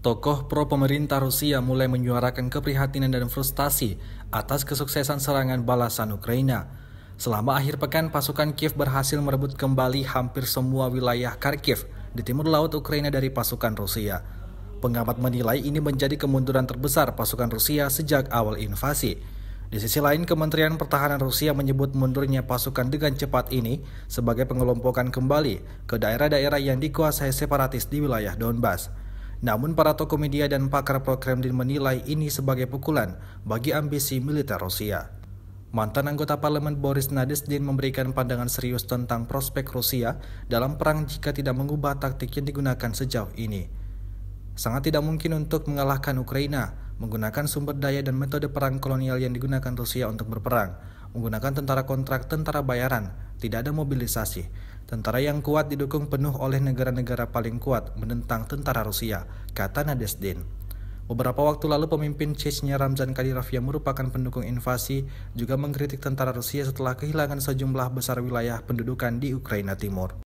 Tokoh pro-pemerintah Rusia mulai menyuarakan keprihatinan dan frustasi atas kesuksesan serangan balasan Ukraina. Selama akhir pekan, pasukan Kiev berhasil merebut kembali hampir semua wilayah Kharkiv di timur laut Ukraina dari pasukan Rusia. Pengamat menilai ini menjadi kemunduran terbesar pasukan Rusia sejak awal invasi. Di sisi lain, Kementerian Pertahanan Rusia menyebut mundurnya pasukan dengan cepat ini sebagai pengelompokan kembali ke daerah-daerah yang dikuasai separatis di wilayah Donbass. Namun para tokoh media dan pakar pro-Kremlin menilai ini sebagai pukulan bagi ambisi militer Rusia. Mantan anggota parlemen Boris Nadezhdin memberikan pandangan serius tentang prospek Rusia dalam perang jika tidak mengubah taktik yang digunakan sejauh ini. Sangat tidak mungkin untuk mengalahkan Ukraina menggunakan sumber daya dan metode perang kolonial yang digunakan Rusia untuk berperang, menggunakan tentara kontrak tentara bayaran, tidak ada mobilisasi. Tentara yang kuat didukung penuh oleh negara-negara paling kuat menentang tentara Rusia, kata Nadezhdin. Beberapa waktu lalu pemimpin Chechnya Ramzan Kadyrov yang merupakan pendukung invasi juga mengkritik tentara Rusia setelah kehilangan sejumlah besar wilayah pendudukan di Ukraina Timur.